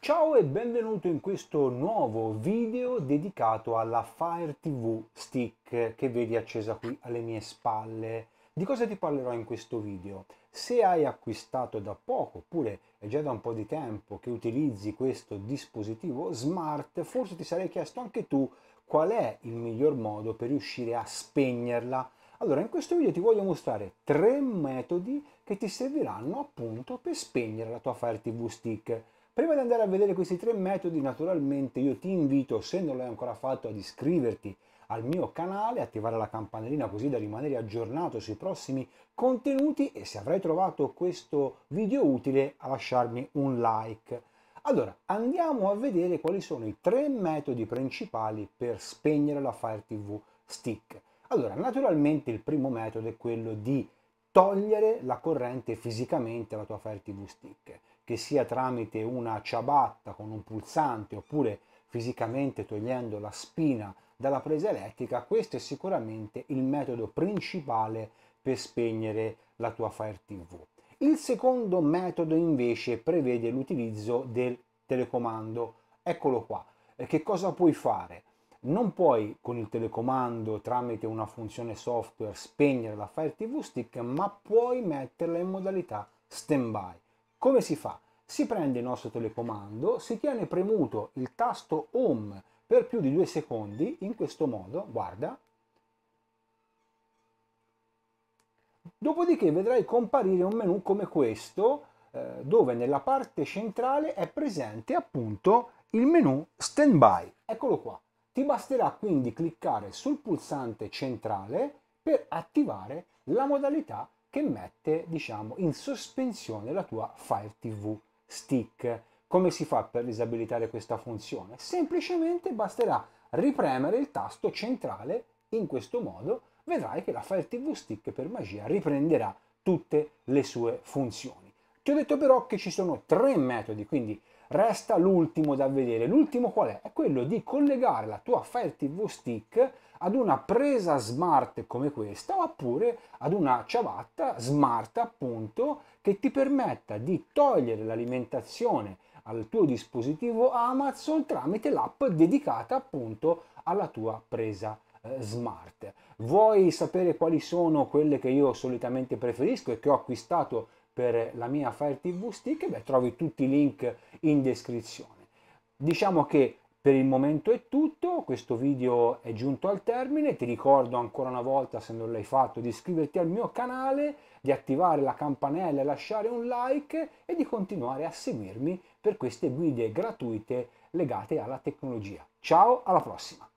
Ciao e benvenuto in questo nuovo video dedicato alla Fire TV Stick che vedi accesa qui alle mie spalle. Di cosa ti parlerò in questo video? Se hai acquistato da poco oppure è già da un po' di tempo che utilizzi questo dispositivo smart, forse ti sarei chiesto anche tu qual è il miglior modo per riuscire a spegnerla. Allora, in questo video ti voglio mostrare tre metodi che ti serviranno appunto per spegnere la tua Fire TV Stick Prima di andare a vedere questi tre metodi, naturalmente io ti invito, se non l'hai ancora fatto, ad iscriverti al mio canale, attivare la campanellina così da rimanere aggiornato sui prossimi contenuti e se avrai trovato questo video utile a lasciarmi un like. Allora, andiamo a vedere quali sono i tre metodi principali per spegnere la Fire TV Stick. Allora, naturalmente il primo metodo è quello di togliere la corrente fisicamente alla tua Fire TV Stick, che sia tramite una ciabatta con un pulsante oppure fisicamente togliendo la spina dalla presa elettrica, questo è sicuramente il metodo principale per spegnere la tua Fire TV. Il secondo metodo invece prevede l'utilizzo del telecomando. Eccolo qua. Eh, che cosa puoi fare? non puoi con il telecomando tramite una funzione software spegnere la Fire TV Stick, ma puoi metterla in modalità standby. Come si fa? Si prende il nostro telecomando, si tiene premuto il tasto Home per più di due secondi, in questo modo, guarda, Dopodiché vedrai comparire un menu come questo, eh, dove nella parte centrale è presente appunto il menu Standby. Eccolo qua. Ti basterà quindi cliccare sul pulsante centrale per attivare la modalità che mette diciamo, in sospensione la tua File TV Stick. Come si fa per disabilitare questa funzione? Semplicemente basterà ripremere il tasto centrale in questo modo vedrai che la File TV Stick per magia riprenderà tutte le sue funzioni. Ti ho detto però che ci sono tre metodi, quindi Resta l'ultimo da vedere. L'ultimo qual è? È quello di collegare la tua Fire TV Stick ad una presa smart come questa oppure ad una ciabatta smart appunto che ti permetta di togliere l'alimentazione al tuo dispositivo Amazon tramite l'app dedicata appunto alla tua presa eh, smart. Vuoi sapere quali sono quelle che io solitamente preferisco e che ho acquistato per la mia Fire TV Stick, beh, trovi tutti i link in descrizione. Diciamo che per il momento è tutto, questo video è giunto al termine, ti ricordo ancora una volta se non l'hai fatto di iscriverti al mio canale, di attivare la campanella e lasciare un like e di continuare a seguirmi per queste guide gratuite legate alla tecnologia. Ciao, alla prossima!